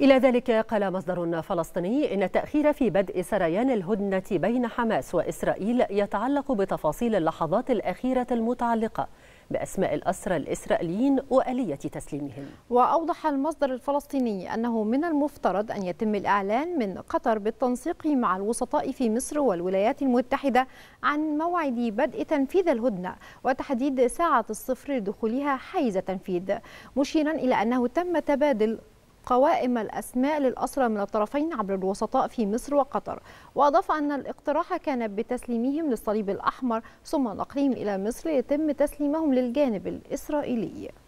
إلى ذلك قال مصدر فلسطيني إن التأخير في بدء سريان الهدنة بين حماس وإسرائيل يتعلق بتفاصيل اللحظات الأخيرة المتعلقة بأسماء الأسرى الإسرائيليين وآلية تسليمهم وأوضح المصدر الفلسطيني أنه من المفترض أن يتم الإعلان من قطر بالتنسيق مع الوسطاء في مصر والولايات المتحدة عن موعد بدء تنفيذ الهدنة وتحديد ساعة الصفر لدخولها حيز التنفيذ مشيرا إلى أنه تم تبادل قوائم الأسماء للأسرى من الطرفين عبر الوسطاء في مصر وقطر وأضاف أن الاقتراح كان بتسليمهم للصليب الأحمر ثم نقلهم إلى مصر يتم تسليمهم للجانب الإسرائيلي